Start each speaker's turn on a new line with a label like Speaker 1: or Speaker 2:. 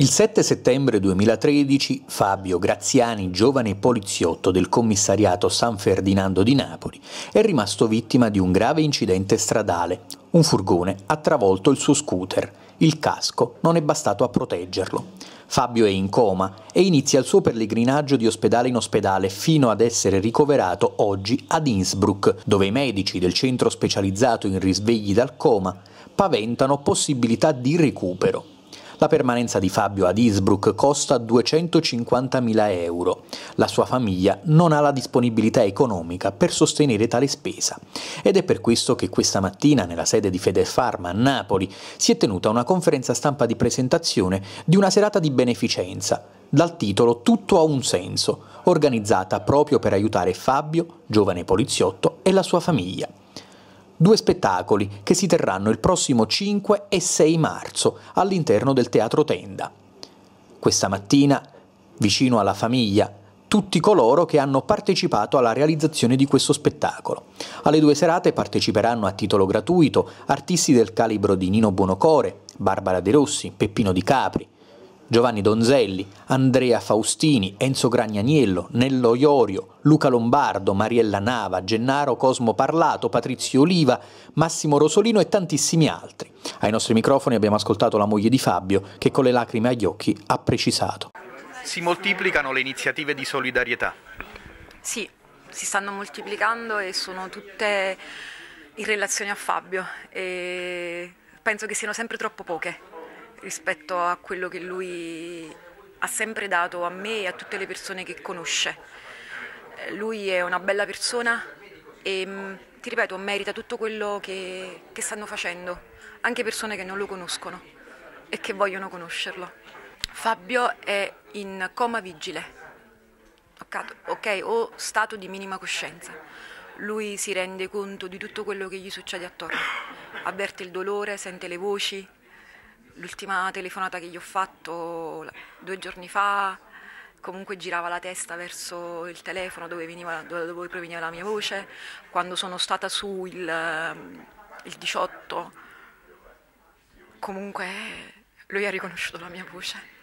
Speaker 1: Il 7 settembre 2013 Fabio Graziani, giovane poliziotto del commissariato San Ferdinando di Napoli, è rimasto vittima di un grave incidente stradale. Un furgone ha travolto il suo scooter. Il casco non è bastato a proteggerlo. Fabio è in coma e inizia il suo pellegrinaggio di ospedale in ospedale fino ad essere ricoverato oggi ad Innsbruck, dove i medici del centro specializzato in risvegli dal coma paventano possibilità di recupero. La permanenza di Fabio ad Innsbruck costa 250.000 euro. La sua famiglia non ha la disponibilità economica per sostenere tale spesa ed è per questo che questa mattina nella sede di Federfarma a Napoli si è tenuta una conferenza stampa di presentazione di una serata di beneficenza dal titolo Tutto ha un senso, organizzata proprio per aiutare Fabio, giovane poliziotto, e la sua famiglia due spettacoli che si terranno il prossimo 5 e 6 marzo all'interno del Teatro Tenda. Questa mattina, vicino alla famiglia, tutti coloro che hanno partecipato alla realizzazione di questo spettacolo. Alle due serate parteciperanno a titolo gratuito artisti del calibro di Nino Buonocore, Barbara De Rossi, Peppino Di Capri, Giovanni Donzelli, Andrea Faustini, Enzo Gragnaniello, Nello Iorio, Luca Lombardo, Mariella Nava, Gennaro Cosmo Parlato, Patrizio Oliva, Massimo Rosolino e tantissimi altri. Ai nostri microfoni abbiamo ascoltato la moglie di Fabio che con le lacrime agli occhi ha precisato. Si moltiplicano le iniziative di solidarietà.
Speaker 2: Sì, si stanno moltiplicando e sono tutte in relazione a Fabio e penso che siano sempre troppo poche rispetto a quello che lui ha sempre dato a me e a tutte le persone che conosce. Eh, lui è una bella persona e mm, ti ripeto, merita tutto quello che, che stanno facendo, anche persone che non lo conoscono e che vogliono conoscerlo. Fabio è in coma vigile, ok, o stato di minima coscienza. Lui si rende conto di tutto quello che gli succede attorno, avverte il dolore, sente le voci, L'ultima telefonata che gli ho fatto due giorni fa comunque girava la testa verso il telefono dove, veniva, dove proveniva la mia voce. Quando sono stata su il, il 18 comunque lui ha riconosciuto la mia voce.